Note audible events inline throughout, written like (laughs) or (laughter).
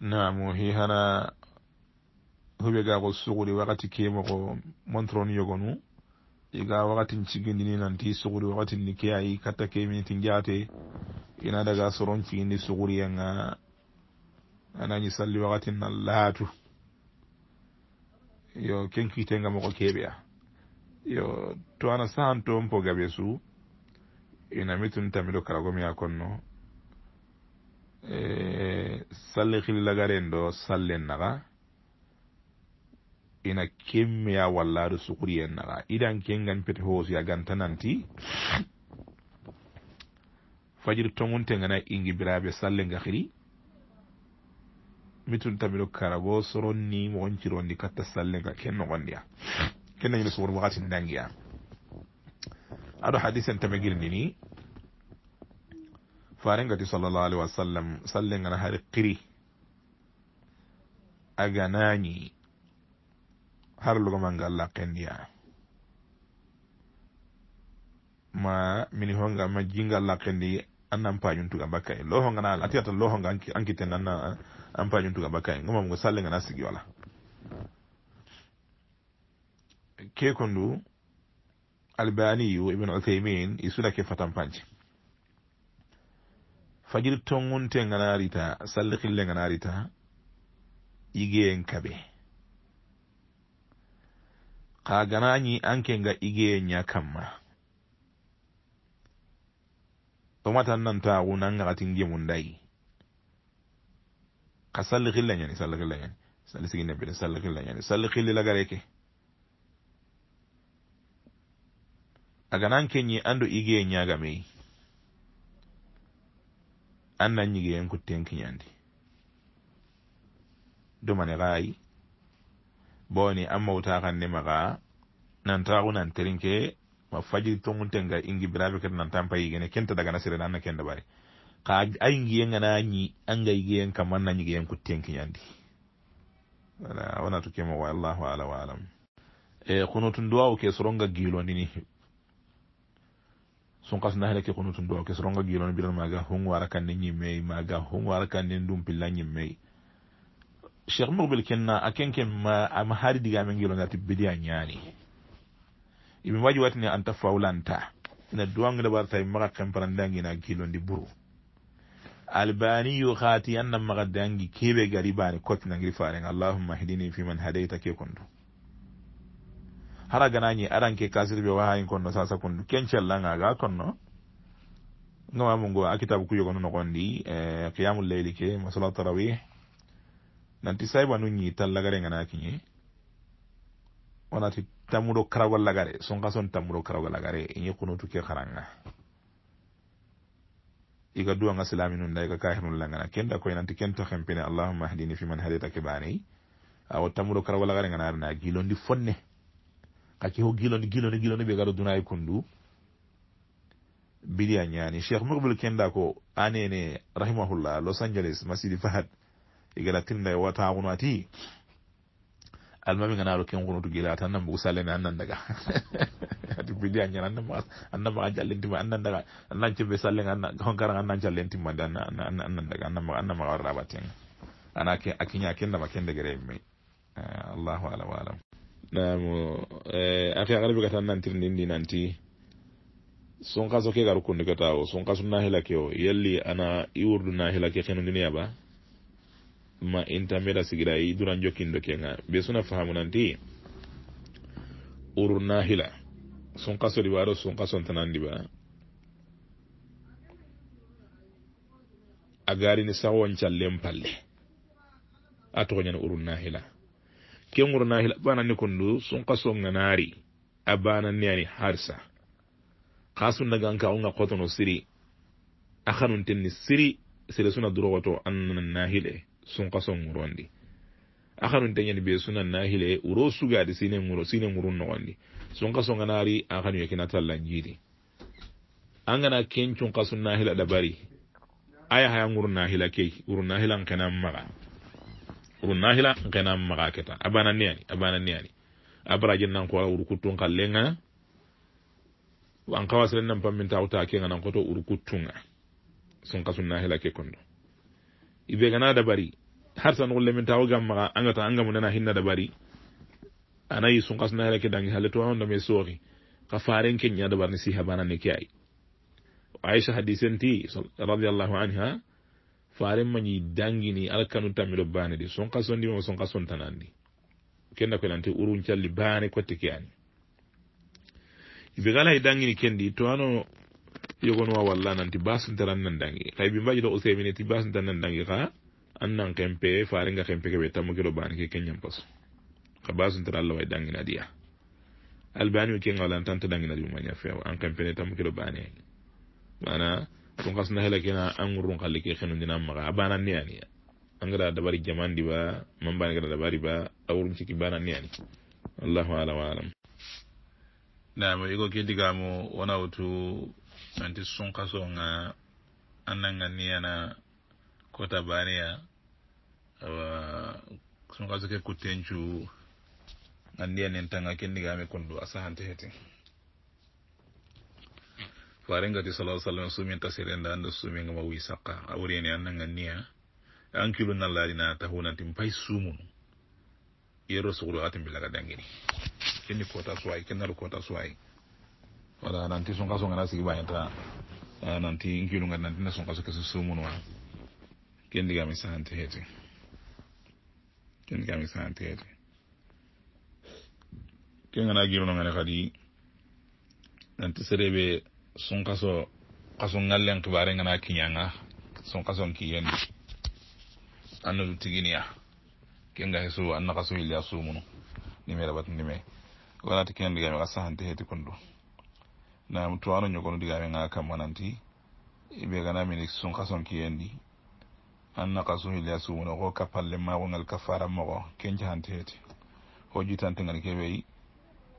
naamu hi hana huɓegaako sugudi wakati kemoko montron yogonu iga e wakatin cigindini nanti sugudi wakatinni ke ayi katta keminti jaate ina e daga soron cigindi suguriyanga anañi salli wakatinna laatu yo kenkiitenga moko keɓeya yo to ana sahan toon po gabe su ina mitun tamiɗo kalagomiya konno E, salli xililagaren do sallen naxa ina kemmeya wallaado sukuriyen naxa idan ken gan pete hoosiya ganta nanti fajir tongunte ngana ingi biraɓe salle nga xiri mitun tamido karago soron ni moxon cironndi katta sallenga ken noxondiya ken nañino sugur waxatin dangiya aɗo hadis en tame girndi ni faren gati sallallahu alaihi wasallam sallin gana har qiri aga nani har lugo manga Allah kendiya ma mini honga ma jinga Allah kendi annan juntu ga bakai lo honga na ati ata lo honga anki anki tenanna an juntu ga bakai ngoma mungo sallin gana sigi wala ke kondu albani yu ibn uthaymin isuna ke fatan panji fajiri tongunte nganarita salli xille nganarita igeyen kabe xa ganañi anke nga igeyen ña kamma tomatan nantaxu nangaxatin gemundayi xa salli xille ñani salli xille ñani salli sigi nebede salli xille ñani salli xilli lagareke a ganan ke ñi andu igeyen ñagameyi an na ñigiyen kutten kiñandi domani xaayi boni an mawta xan ne maxa nantaxu nan terinke ma fajiri tonguntenga ingi birabe ket nantan payigene kenta dagana sirena an na kenda bari xa a yingiyengana ñi anga yigiyen kam an na ñigiyen kutten kiñandi wala wonatu ke mogo ala wa alam e eh, xunutun duwawu ke soronga gilondini sun kasu na halake kunu tun doke suronga gilo ni biran maga hun wara kan nin yimme maga hun wara kan nin dum pilla yimme sheikh mubil kenna aken ken ma am hari diga men gilo ngati bidi anyani ibi waji wati ni anta faulanta na duang da barta yimma ka kan paran dangi na gilo ndi buru albani yu khati annam maga dangi kebe gari bani kotina ngri faren allahumma hidini fi man hadaita ke kondo hara ganañi aran ke kasir be wahayi konno sasa kundu kencellanga ga konno ngama mungo a kitabu kuyogo nono gondi e, qiyamu leyli ke ma sola tarawih nanti sayba nuñi tallagare ngana kiñi wonati tammuɗo karago lagare sonka son tammuɗo karago lagare iñi e kunutu ke xaranga iga duwanga silami nun da iga kahirnun langana kenda koy nanti kento xempine allahuma ahdini fiman hadita ke baney awo tammuɗo karago lagare ngana arna gilondi fonne kake ho gilondi gilondi gilondi ɓe gaɗo dunayi kundu biliya ñaani cheikh mirbul kenda ko anene rahimahullah los angeles masidi fahat igala tinda e watagunu ati almami ganalo kengunu tu gila ta annambugu salene annandaga (laughs) ati biliya ñan annamaa annamaa jallintima annandaga annancebe sallega honkara annan callentimmade annandaga annamaa warraɓa tenga ana ke akiña kendama kendegere mi eh, allahu alam wa alam namo eh, ati akara bigata nantir ndindi nanti sunkaso ke gar kundigata o sunkaso na hilake o yalli ana iwurdu na hilake kenondiniya ba ma inta meda sigira i duran jokkindo kenga be suna fahamu nanti uru na hila sunkaso di waro sunkaso ntanandi ba agarini sawo ncallen palle a togoñani uru na hila kenŋurna hila ɓananni kondu sunkaso ŋanaari a bananni ani harsa kasunaga nka onga kotono siri a hanuntenni siri sere suna durowoto annana nahile sunkaso ŋurondi a hanuntenyani be suna nahile wuro sugadi sine ŋurun nogondi sunkaso ŋanaari a hanu yekina talla njiidi a ŋana kencunkasu nahila dabari aya haya ŋurunahila kei wurunahila nkena maga runnahila kena maga keta abana niani abana niani abara jinna ko wala urukutun kallenga wan kawasre nan pamin ta uta kenga nan koto urukutunga sun kasun nahila ke kondo ibe gana da bari har san wolle min tawo gamma anga ta anga munena hinna da bari anayi sun kasun nahila ke dangi halato wan da me sori ka faren kenya da bari si habana ne ke ai aisha hadisenti radiyallahu anha farenmañi dangini alkanu tammiɗo bane ɗi son kasondi mao son kasontanandi kenda koylante urun calli bane kotte keani ifegala hay dangini kendi to ano yogonowa walla nanti basuntar an nan dangi kay bi mbaji ɗo o semine ti basuntar nan dangi ka an nan kempe farenga kempe keɓe tammukeɗo bane ke keñam paso ka basuntar allah way dangina ɗiya albani o kenga walla n tanta dangina ɗi umaña fewa an kempene tammukeɗo bane mana tun kas na hele kina an gurun kalle ke khinun dinan maga abana ne an gara dabari jaman di ba man bani gara dabari ba awurum ciki bana ne ani wa alam na mo igo ke diga mo wana utu anti sun kaso nga annan ganni yana kota baniya sun kaso ke kutencu andiya nen tanga kendiga me kundu asahante hete farengati salaa sallam sumin tasirende annde sumi ngama wi saqa a wuriani an nanganniya ankilu nallaadi na tahunantim pay suumunu yerro sohlo atim bilaga dangini kenni kota suwayi kennaru kota suwayi wala nanti sunkaso ngana sigi bayanta nanti nkilu ngadi nantina sunkaso kesi suumunuwa ken digami sante heti ken digami sante heti ke ngana giruno ngani kadi nanti sereɓe sun kaso kaso ngallen kibare ngana kinyanga sun kaso ki yendi anna du tiginiya kenga hesu anna kaso ilya su munu nime rabat nime wala ti kenga digame kasa hanti heti kundu na mtu anu nyokonu digame ngana kama nanti ibe gana mini sun kaso ki yendi anna kaso ilya su munu ko kapalle mago ngal kafara mago kenja hanti heti hojitante ngani kebe hii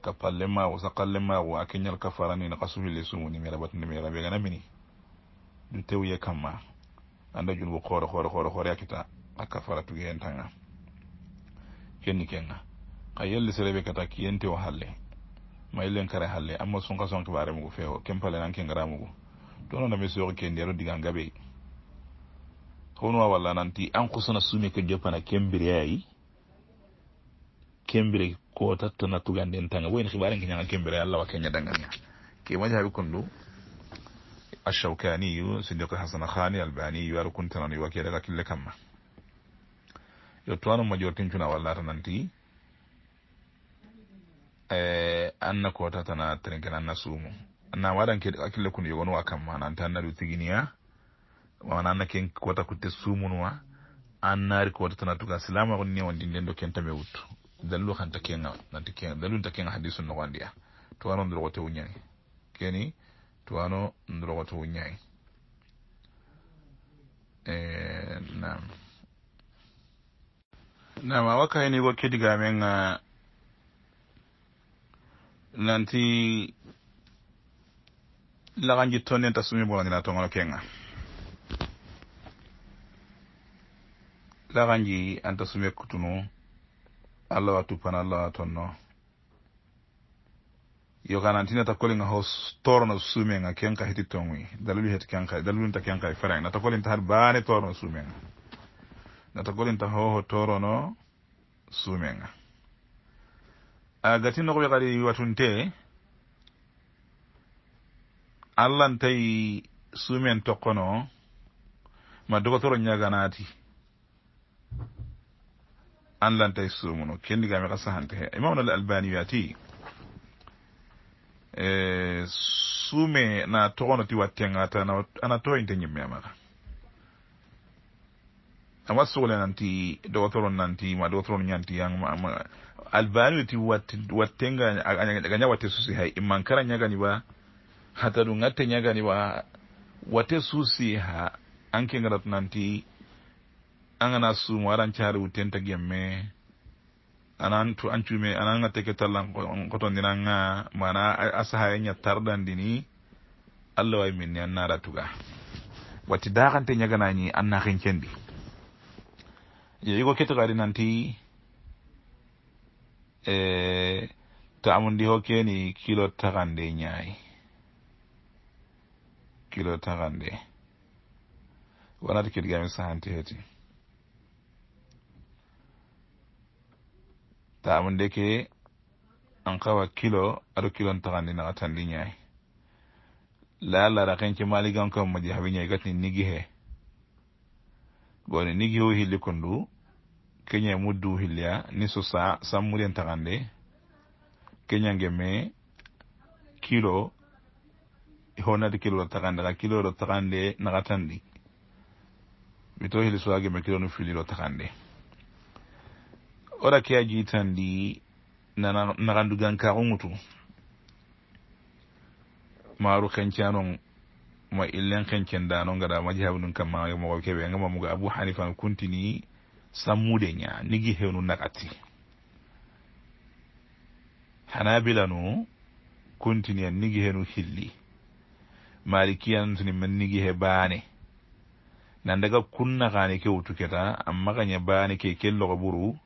ka palle maaxu sa qalle maaxu a keñal ka faranin xa sufile sumuni me raɓatinime raɓegana mini du tewye kam ma anda junu bo xoore xoore xoore xoore a kita a ka faratugeentanga kenni kenga xa yelle serebe kata kiyentewo xalle ma i len kare xalle amma sunqa sonkibaare mugu feewo kem pale nan kenga ramugu tono name sooxi ke ndi aro diga ngaɓe xonuwa walla nanti an qusona sumi ke joppana kem mbiryayi kembire kota tana tuganden tanga wen khibaren kinyanga kembire alla wa kenya danganya ke maja habi kundu ashawkani sidiq hasan khani albani yaru kuntana ni wake daga kille kamma yo tuwanu majortin cuna wallata nanti eh anna kota tana trinken na sumu na wadan ke akille kun yogonu wa kamma nan tanna du tiginiya wa na ken kota kutte sumunwa annari kota tana tuga silama gonni wandinde ndo kenta me wuttu dallu kan takenga nanti ken dallu takenga hadisun no wandiya to wano ndro goto unyani keni to wano ndro goto unyani eh nam nam awaka ini go kidiga menga nanti laganji tonen ta sumi bonandina tongono kenga laganji anta sume kutunu allah wa tuppana allah wa tonno yo ganantina ta kolinga ho torno sumenga kenka hiti tongwi dalulu hiti kenka dalulu ta kenka farang na ta kolinta har bane torno sumenga na ta kolinta ho ho torono sumenga a ah, gati gatino ko kadi watunte allah ntayi sumen tokkono ma dogo dogotoro ñaganati أن لن تيسر منه كن لقام يغسى هنته إمامنا الألباني ياتي sume na togono ti wattengata ana toyinte ñimme amaga ama sogole nanti dogotoro nanti ma dogotoro ñanti albaniyo ti wattenga gaña watte susi hay immankara ñaganiba hata du ŋatte ñaganiba watte susi ha anke ngarat nanti angana suumo aɗan cahari wutenta gemme ananto ancuume ananga teke talla koto ndinanga mana asahayeña tardandini allah way minni annaɗa tuga watti dakante ñaganañi anna hencendi yeyigo ketogaari nanti e to amundi ho keni kilo tagande ñaayi kilo tagande wonati kedgami sahanti heti taamu ndeke an kawa kilo aɗo kilon tagandi naga tandi ñaay laalarakenke maaligankam maje habiñay gatni nigi he bone nigi hewo hilli kondu keña e muddu hilliya ni so sa sammuden tagande keñange me kilo e honati kilo ɗo tagande ka kilo ɗo tagande naga tandi mito hili sowageme kilo no fili ɗo tagande orakeyaji tan ɗi naganndugankaxungutu maru kencanon ma illen kencendano ngada majihabnun kamma mogo keɓe ngama muga abou hanifa no kuntini sammude ña nigi hewnu nakati hanabilanu kuntini an nigi henu hilli malikiyanantini man nigi he baane nan daga kunnakani kewutuketa amma kaña baane ke kelloxo ɓuru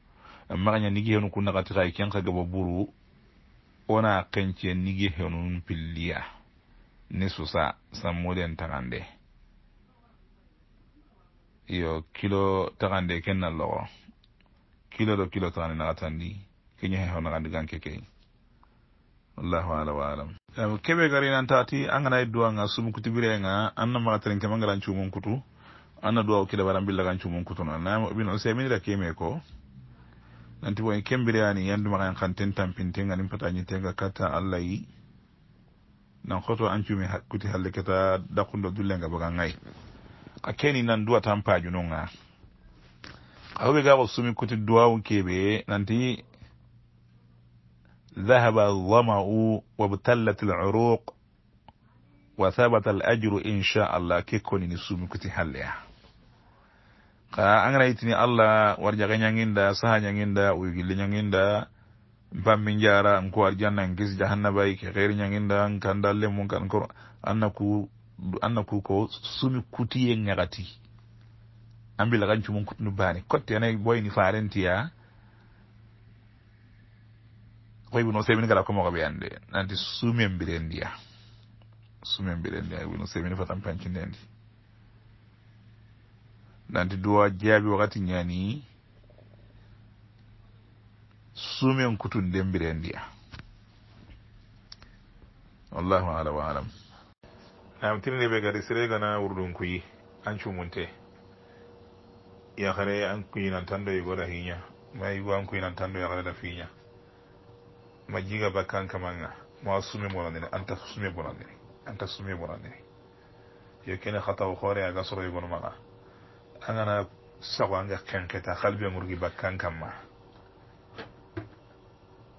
maga nigi henu kunna kati ken kaga baburu ona kenche nigi henu pilliya ni susa sammoden tagande yo kilo tagande ken na logo kilo do kilo tagande na katandi kenya he hona kandi ganke kei wallahu ala wa alam kebe gari nan tati an gana duwa nga sum kutubire nga an na maga tren kemanga lan cumun kutu an na duwa o kila baran billa kan cumun kutu na na ibn usaymin da keme ko nanti yandu ma kan kembireyani yandumaxa yan xanten tampintenga tega kata allah yi nan khoto an cumi hakuti halle kata dakundo dulle nga baga ngai xa keni nan duwa tan pajunonga xa wo ɓe ga xo sumi kuti duwawun keɓe nanti ذهب الظمأ وابتلت العروق وثبت الأجر إن شاء الله كيكوني نسومي كتي حليها ka angana itini allah warjaga ñanginda saha ñanginda uyigilli ñanginda mpammi jara nko arjanna nkis jahannabayi ke xeeri ñanginda nkanda lemu kan kor anna ku anna ku ko sumi kutiye ŋaxati ambila kan cumun kutnu bani kotte boy ni farentiya koy bu no usaymin gala ko mo ko biande nanti sumi mbirendiya sumen mbirendiya ibnu fatam panchi pancindendi nanti duwa jabi wakati ñaani sumen kutun ndembire ndia wallahu ala wa alam nam tirde ɓe gadi siregana wurdun kuyi an cumunte yakare an kuyinan tanɗo yigoɗa hiña ma yigo an kuyinan tanɗo yakareɗa fiña ma jiga baka an kamanga ma sume nini anta sume nini anta sume nini yo kene hataw hoore ya gasoro yigono maga a gana sago anga kenketa halbe ngurgi bakkan kamma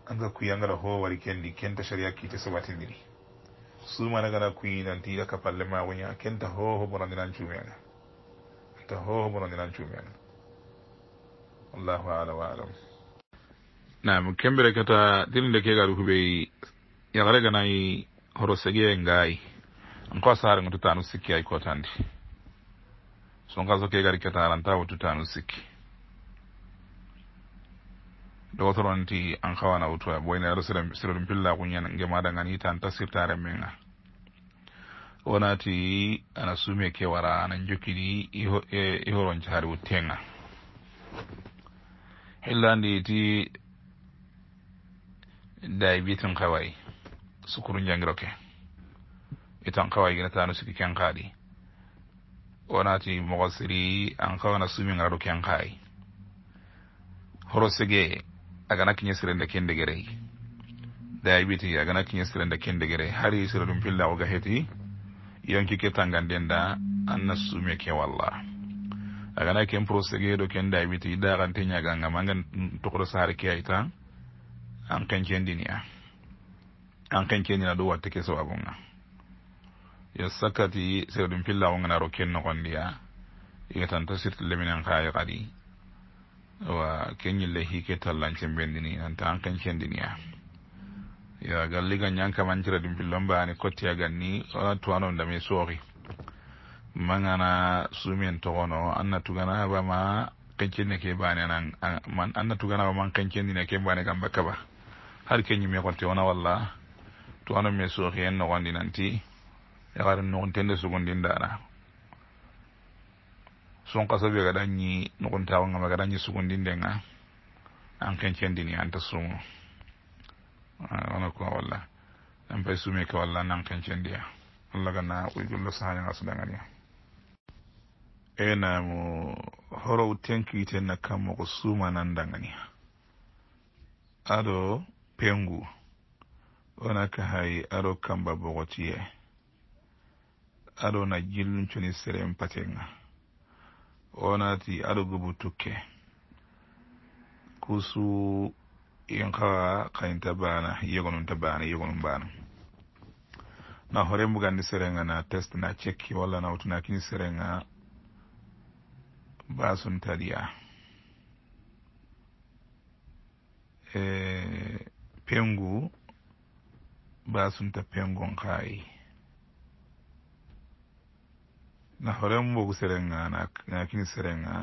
anga kuy a ngara howari kendi kenta saria kiite sowatidiri sumana gana kuyinanti yaka palle mawoña kenta hoho boradinan cuumeanga kenta hoho boradinan cuumeanga wallahu ala wa alam nam kembere kata dirinde kegar huɓey yagaregana horo segue ngaayi an ko a saare ngotutanu sikki ay kotandi sõnga zok yegar keta aranta wotu tanu sikki dogotoronti an kawana wutuwa boyne aro siroɗum pilla kuñan gemaɗa ngani tan ta sirtare menga wonati ana sume ke wara anan jokkiɗi e, ihoronca hari wuttenga hillandi ti diabetin kawai sukuru jangiroke ita kawai gina tanu siki ken kaɗi wonaati mokosiri an kawana sumi ngara ɗo kenkaayi horo sege agana kiñe sire nde kendegerey dayibiti agana kiñe sire nde kendegere hari sira ɗum pilla ko gaheti yonki kirta ngandenda anna sumi ke walla agana ken pro sege ɗo ken dayibiti daganteñagangam angan tokoɗo saare ke ayta an kencendinia an kencendina ɗo watte ke sababu ga yo sakkati sewo ɗum pilla o ganaro kennogondiya iga tan to surtout le minen kaye kadi wa keñille hike tallancen bendini nanta anken cendiniya yo galliga ñankamantira ɗum pillo mbani kottiya ganni towanom dame sooki magana sumen togono anna tuganaba ma kencenne ke banianan anna tuganaba man kencendine ke mbani gambakka ba har keñimi kotte ona walla towanome sooki en nogondi nanti yakarim nukun tende sugundin dana sun kaso be gada nyi nukun tawa nga gada nyi sugundin denga an ken kendi ni anta sumu ah, wana kuwa wala an pay sumi ke wala nan ken kendi ya Allah gana uyugullo sahaja nga sudanga niya ena mu horo utenki itena kamo kusuma nandanga niya ado pengu onaka hai aro kamba bogotie ado na jillunconi seren pakenga onati ado gubu tukke kusu in kawa kayinta bana yegonunta bana yegonum bana na horen bugandi serenga na test na cekki walla na wutuna kini serenga basuntadiya e eh, pengu basunta pengon kayi na horen bogu serenga na kini serenga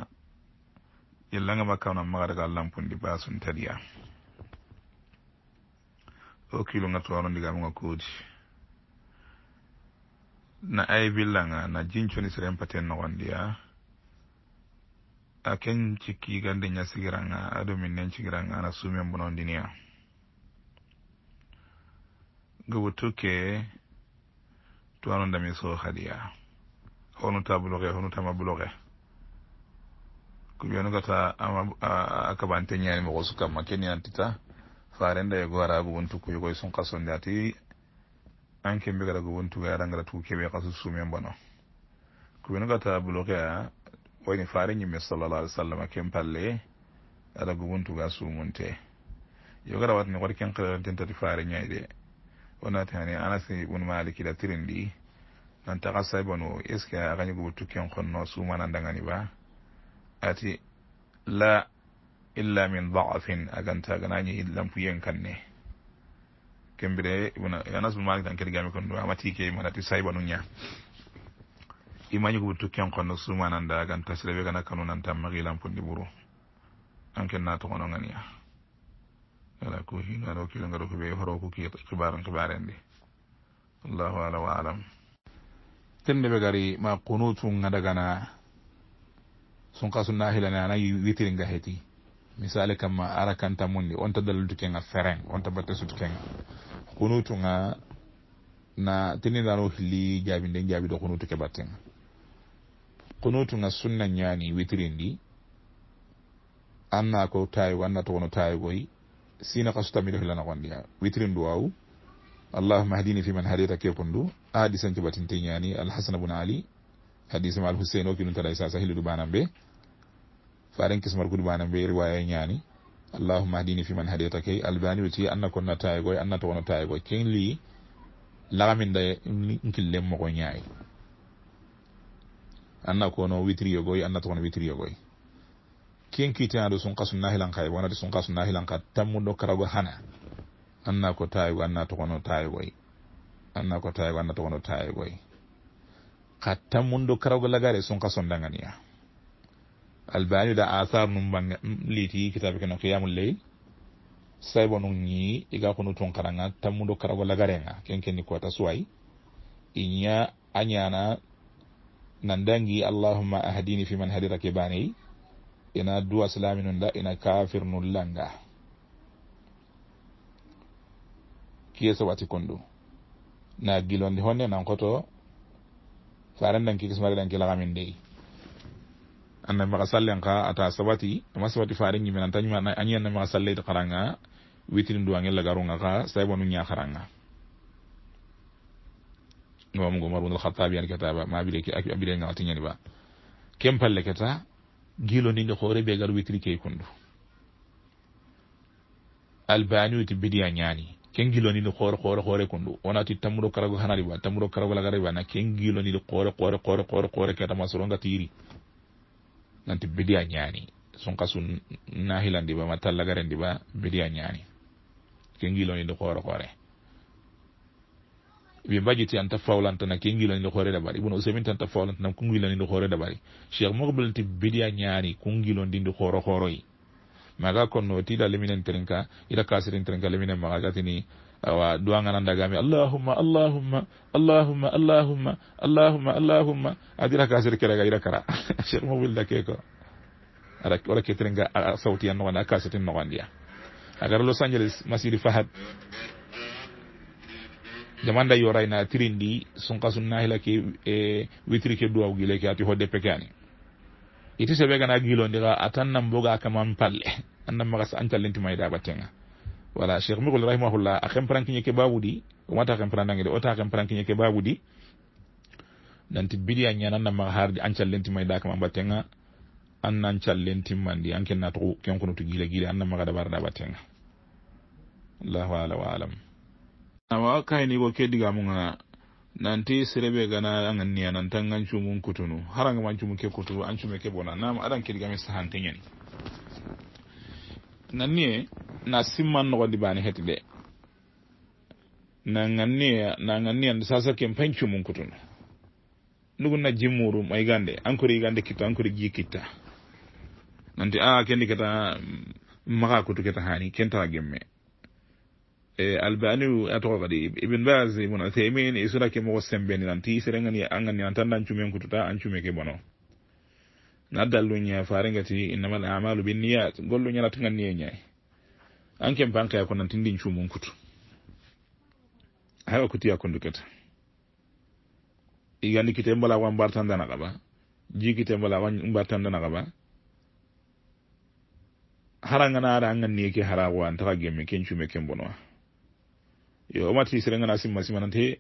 yelanga yellanga magara maga daga lampundi basun tadiya o kilo nga ndi ndigamuga kodi na ai bilanga na jinconi seren paten nogondiya a ken cikki gande ñasigiranga aɗo min nen cigiranga na sumen bonondiniya gobo gubutuke tuwaro ndamiso so hadiya honuta bloqe honutama bloqe ko ɓenugata ama a kaɓante ñani mo xosu kamma keni antita fare nda yego ara gubon tukkuyo koye e sun kasonde ati an ke mbegata gubon tuga e arangata tuku keɓe e kasu sume bono ko ɓenugata bloqe a wayni fare ñimme salallah alih w sallam ken palle ara gubon tuga sumunte yogara watani wari ken kerenten tati fare ñayde onati hani anasi bun malikida tirindi nanta xa saybanu est ce que a xañugubo tukken xonno sumana ndangani ba ati la illa min dafin aganta ganañi lampuyen kanne kembire anas bu malik dankedi gami kon ama tike man ati saybanu ña imañugubo tukken xonno sumananda aganta silawe gana kanu nanta maxi lampundi buru ankenna toxono ngania ala ko hinano kilo ngaro ko ɓe horo ko ki xibaren xibarendi allahu ala wa alam tenne ɓe gari ma kunutum nga dagana sunka su nahilani anayi witiringa heti misali kamma arakanta munni onta dalludukenga fereng onta batte sutukenga kunutu nga na tinidano hilli jaabi nden jaabi do kunutu ke battenga kunutu nga sunna ñaani witirindi anna ko tawigo anna togono tawigoy sina ka sutami do hilana gondiya witirindu waw allahuma hadini fi man hadita kekon du a hadi sanke batin teñani alhasan abune ali hadise ma alhussein o kinum tada sa sahili du banam ɓe faren kismar kudu banam ɓe riwaya ñani allahuma hadini fi man hadita key albani wetii anna konna tayegoy anna towono tayego ken li lagaminda nkillen mogo ñayi anna kono witriyogoy anna togono witriyogoy ken kiitena do sunka sunna hilanka wonade sunka sunna hilanka tammu ɗo karago hana anna ko taawi anna tokono taawigoy anna ko taawi anna tokono taawigoy ka tammundo karago lagare sunka sondaganiya albaniuda asar num bange mm, liti kitabe keno kiyamul leyl saybo nu ñi iga kono tunkaranga tammundo karago lagarenga kenkenni kota suway iña añana nandangi allahumma ahdini fi man hadirake baneyi ina duwa silami nunda ina kafir nullanga kiyeso wati kon ɗum na gilondi honde nankoto farendanki kismariɗanki lagamin dey annabi maka sallen ka ata sabati ama sabati farenñimen antañimaañi annabi maka salleyti xaranga witiri duwangella garunga ka saybonu ña xaranga gomamugo marunel xartabiyan ketaba mabireki abirengaatiñani ba kem palle keta gilondinde xoore be gar witiri key kundu albaniuti bidiya ñaani ni kore kore kore kon ona ti tamuro karago hanari ba tamuro karago la gari ba na ni kore kore kore kore kore kata soronga tiri nanti bidi a ñaani sonka sun nahilandi ba ma gari ndiba bidi a ñaani ni kore kore ɓe mbajiti anta faulan fawlantana kengilonidi hoore dabari ibnu usaimin tanta fawlantana kungilonidi hoore dabari cheikh mogbelti bidi a ñaani kore kore yi maga konno tila leminen terenka ila kasirin terenka leminen maga Wa awa ngana dagami allahumma allahumma allahumma allahumma allahumma allahumma adira kasir ga ira kara (laughs) shir mo da keko ara ora ke terenga sauti an ya wana kasir no wandia agar los angeles masiri fahad jamanda yoraina trindi tirindi sunka ke e witri ke duwa gile ke ati hodde pekani iti sebe gana ndira atan nan boga kaman palle annan magas an callinti mai batenga wala cheikh mugul rahimahullah akhem kempran kinye ke babudi o mata kempran dangi de o ta kempran kinye ke babudi nanti bidiya nyana nan ma hardi an callinti mai da kaman batenga an nan callinti mandi anke na to ken kono to gila gila maga da batenga Allah ala wa alam. Nawa kai ni go nanti sirebe gana angan niya nan tan ngan cumu kutunu harang man cumu ke kutunu an cumu ke bona nam adan kiri gami sahan tenyen nan niye na simman no gondi bani heti de nan ngan niya nan ngan niya nisa sa kem pen cumu kutunu nugun na jimuru mai gande ankuri gande kita ankuri ji kita nanti a ah, kendi kata maka mm, kutu kata hani kenta gemme Eh, albani a tɔgɔ di ibn baz ibn uthaymin i sura ke mogo sembeniranti serengani anganirantan dan cumen kututa an cume ke bono na dallu ña farengati innama al amalu bin niyat gollu nya ñanatangan niye ñayi an ken pankaya ko tindin cumun kutu hawa kutiya konduketa igandi kite mbala wa mbartandana kaba ji kite mbala wa mbartandana kaba harangana ara angan niye ke harawa antaka gemme ken cume ken bonowa yo omati serengana simma sima nante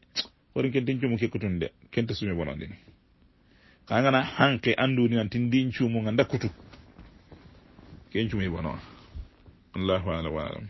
horin kenten cumu kekkutun de kenta sumi bonode ni kagana hanke anduni nan tin ndin cumu ga dakkutu ken cumi bono allahu ala walam